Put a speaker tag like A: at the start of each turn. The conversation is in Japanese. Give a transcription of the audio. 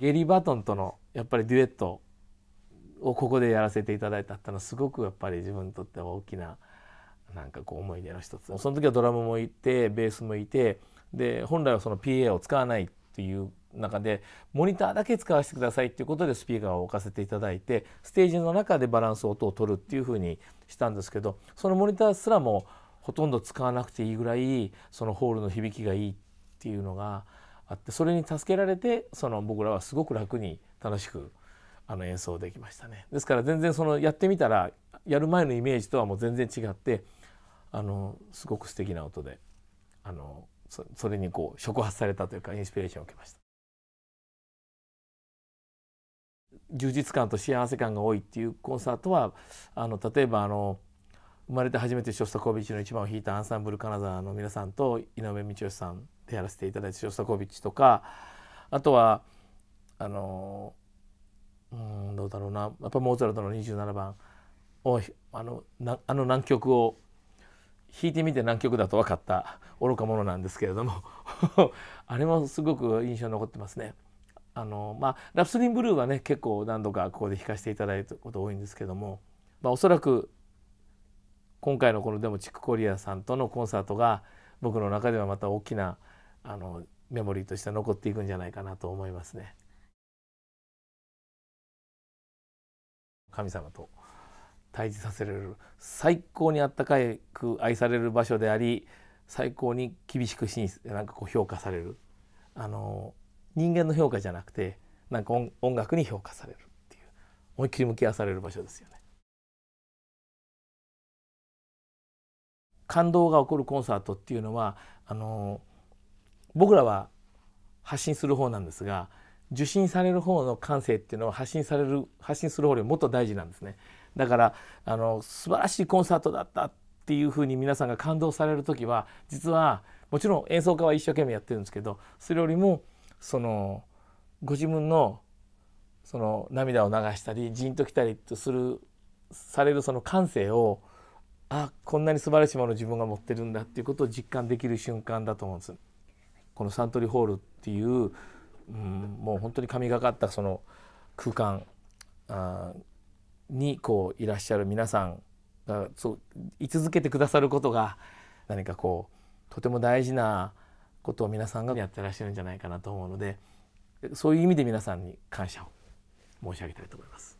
A: ゲリー・バトンとのやっぱりデュエットをここでやらせていただいたってのはすごくやっぱり自分にとっては大きななんかこう思い出の一つその時はドラムもいてベースもいてで本来はその PA を使わないっていう中でモニターだけ使わせてくださいっていうことでスピーカーを置かせていただいてステージの中でバランス音を取るっていうふうにしたんですけどそのモニターすらもほとんど使わなくていいぐらいそのホールの響きがいいっていうのがあってそれに助けられてその僕らはすごく楽に楽しくあの演奏できましたね。ですから全然そのやってみたらやる前のイメージとはもう全然違ってあのすごく素敵な音であのそれにこう触発されたというかインスピレーションを受けました。充実感と幸せ感が多いっていうコンサートはあの例えばあの生まれて初めてショスタコーヴィチの一番を弾いたアンサンブル金沢の皆さんと井上道義さんでやらせていただいたショスタコービッチとかあとはあのうんどうだろうなやっぱモーツァルトの27番をあのなあの難曲を弾いてみて難曲だと分かった愚か者なんですけれども あれもすごく印象に残ってますね。あのまあ、ラプソディン・ブルーはね結構何度かここで弾かせていただいたこと多いんですけども、まあ、おそらく今回のこのでもチック・コリアさんとのコンサートが僕の中ではまた大きなあのメモリーとして残っていくんじゃないかなと思いますね。神様と対峙させられる最高にあったかく愛される場所であり最高に厳しく審なんかこう評価されるあの人間の評価じゃなくてなんか音楽に評価されるっていう思いっきり向き合わされる場所ですよね。感動が起こるコンサートっていうのはあの僕らは発信する方なんですが受信される方の感性っていうのは発信される発信する方よりもっと大事なんですね。だからあの素晴らしいコンサートだったっていうふうに皆さんが感動される時は実はもちろん演奏家は一生懸命やってるんですけどそれよりもそのご自分のその涙を流したりジーンときたりとするされるその感性をあこんなに素晴らしいものを自分が持ってるんだっていうことを実感できる瞬間だと思うんです。このサントリーホールっていう、うん、もう本当に神がかったその空間あにこういらっしゃる皆さんがそう居続けてくださることが何かこうとても大事なことを皆さんがやってらっしゃるんじゃないかなと思うのでそういう意味で皆さんに感謝を申し上げたいと思います。